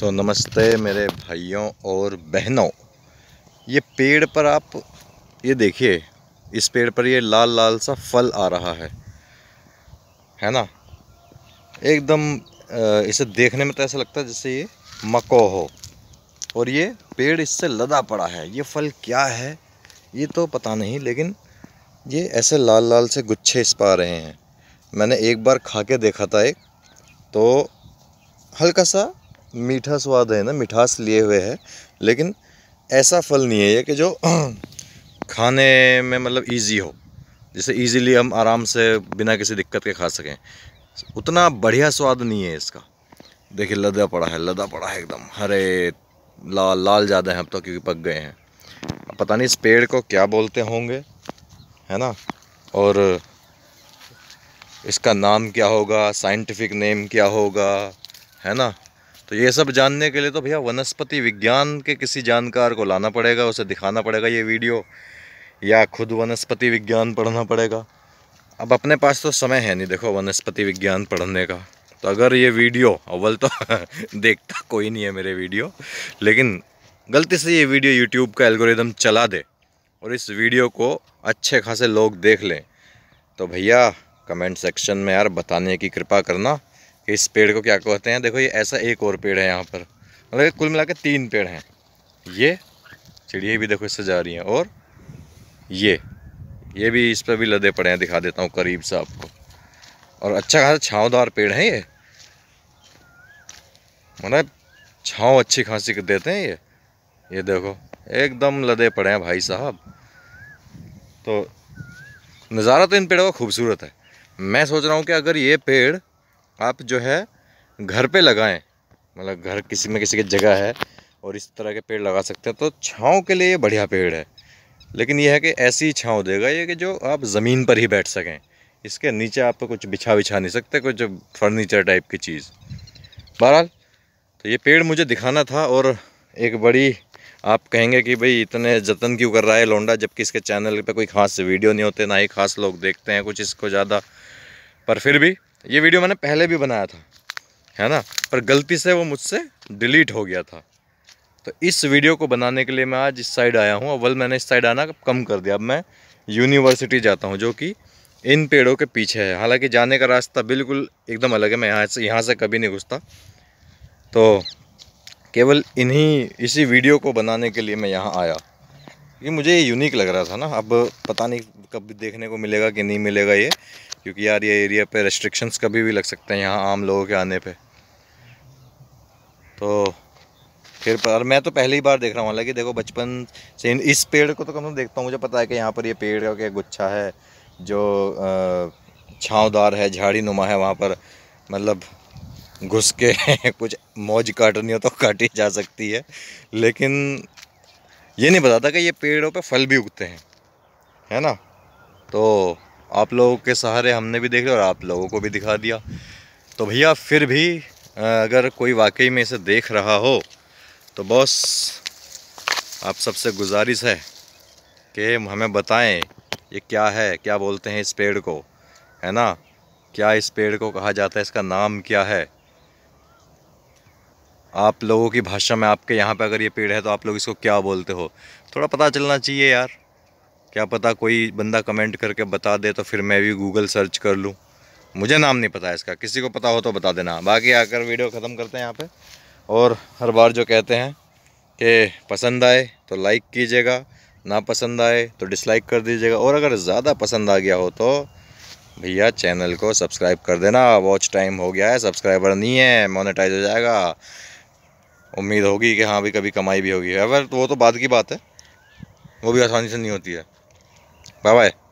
तो नमस्ते मेरे भाइयों और बहनों ये पेड़ पर आप ये देखिए इस पेड़ पर ये लाल लाल सा फल आ रहा है है ना एकदम इसे देखने में तो ऐसा लगता है जैसे ये मको हो और ये पेड़ इससे लदा पड़ा है ये फल क्या है ये तो पता नहीं लेकिन ये ऐसे लाल लाल से गुच्छे इस पा रहे हैं मैंने एक बार खा के देखा था एक तो हल्का सा मीठा स्वाद है ना मिठास लिए हुए है लेकिन ऐसा फल नहीं है ये कि जो खाने में मतलब इजी हो जिसे इजीली हम आराम से बिना किसी दिक्कत के खा सकें उतना बढ़िया स्वाद नहीं है इसका देखिए लदा पड़ा है लदा पड़ा है एकदम हरे लाल लाल ज़्यादा हैं अब तो क्योंकि पक गए हैं पता नहीं इस पेड़ को क्या बोलते होंगे है ना और इसका नाम क्या होगा साइंटिफिक नेम क्या होगा है ना तो ये सब जानने के लिए तो भैया वनस्पति विज्ञान के किसी जानकार को लाना पड़ेगा उसे दिखाना पड़ेगा ये वीडियो या खुद वनस्पति विज्ञान पढ़ना पड़ेगा अब अपने पास तो समय है नहीं देखो वनस्पति विज्ञान पढ़ने का तो अगर ये वीडियो अव्वल तो देखता कोई नहीं है मेरे वीडियो लेकिन गलती से ये वीडियो यूट्यूब का एल्गोरिदम चला दे और इस वीडियो को अच्छे खासे लोग देख लें तो भैया कमेंट सेक्शन में यार बताने की कृपा करना इस पेड़ को क्या कहते हैं देखो ये ऐसा एक और पेड़ है यहाँ पर मतलब कुल मिला तीन पेड़ हैं ये चिड़िया भी देखो इससे जा रही हैं और ये ये भी इस पर भी लदे पड़े हैं दिखा देता हूँ करीब से आपको और अच्छा खासा छाँवदार पेड़ है ये मतलब छाँव अच्छी खासी देते हैं ये ये देखो एकदम लदे पड़े हैं भाई साहब तो नज़ारा तो इन पेड़ों का खूबसूरत है मैं सोच रहा हूँ कि अगर ये पेड़ आप जो है घर पे लगाएं मतलब घर किसी में किसी की जगह है और इस तरह के पेड़ लगा सकते हैं तो छाँव के लिए ये बढ़िया पेड़ है लेकिन यह है कि ऐसी छाँव देगा ये कि जो आप ज़मीन पर ही बैठ सकें इसके नीचे आप कुछ बिछा बिछा नहीं सकते कुछ फर्नीचर टाइप की चीज़ बहरहाल तो ये पेड़ मुझे दिखाना था और एक बड़ी आप कहेंगे कि भाई इतने जतन क्यों कर रहा है लोंडा जबकि इसके चैनल पे कोई ख़ास वीडियो नहीं होते ना ही ख़ास लोग देखते हैं कुछ इसको ज़्यादा पर फिर भी ये वीडियो मैंने पहले भी बनाया था है ना पर गलती से वो मुझसे डिलीट हो गया था तो इस वीडियो को बनाने के लिए मैं आज इस साइड आया हूँ अव्वल मैंने इस साइड आना कम कर दिया अब मैं यूनिवर्सिटी जाता हूँ जो कि इन पेड़ों के पीछे है हालांकि जाने का रास्ता बिल्कुल एकदम अलग है मैं यहाँ से यहाँ से कभी नहीं घुसता तो केवल इन्हीं इसी वीडियो को बनाने के लिए मैं यहाँ आया ये मुझे ये यूनिक लग रहा था ना अब पता नहीं कब देखने को मिलेगा कि नहीं मिलेगा ये क्योंकि यार ये एरिया पे रेस्ट्रिक्शंस कभी भी लग सकते हैं यहाँ आम लोगों के आने पे तो फिर पर मैं तो पहली बार देख रहा हूँ हालांकि देखो बचपन से इस पेड़ को तो कम से कम देखता हूँ मुझे पता है कि यहाँ पर ये पेड़ का गुच्छा है जो छाँवदार है झाड़ी नुमा है वहाँ पर मतलब घुस के कुछ मौज काटनी हो तो काटी जा सकती है लेकिन ये नहीं बताता कि ये पेड़ों पे फल भी उगते हैं है ना तो आप लोगों के सहारे हमने भी देख लिया और आप लोगों को भी दिखा दिया तो भैया फिर भी अगर कोई वाकई में इसे देख रहा हो तो बॉस आप सबसे गुजारिश है कि हमें बताएं ये क्या है क्या बोलते हैं इस पेड़ को है ना क्या इस पेड़ को कहा जाता है इसका नाम क्या है आप लोगों की भाषा में आपके यहाँ पे अगर ये पेड़ है तो आप लोग इसको क्या बोलते हो थोड़ा पता चलना चाहिए यार क्या पता कोई बंदा कमेंट करके बता दे तो फिर मैं भी गूगल सर्च कर लूँ मुझे नाम नहीं पता इसका किसी को पता हो तो बता देना बाकी आकर वीडियो ख़त्म करते हैं यहाँ पे और हर बार जो कहते हैं कि पसंद आए तो लाइक कीजिएगा ना पसंद आए तो डिसलाइक कर दीजिएगा और अगर ज़्यादा पसंद आ गया हो तो भैया चैनल को सब्सक्राइब कर देना वॉच टाइम हो गया है सब्सक्राइबर नहीं है मोनेटाइज हो जाएगा उम्मीद होगी कि हाँ भी कभी कमाई भी होगी अगर तो वो तो बाद की बात है वो भी आसानी से नहीं होती है बाय बाय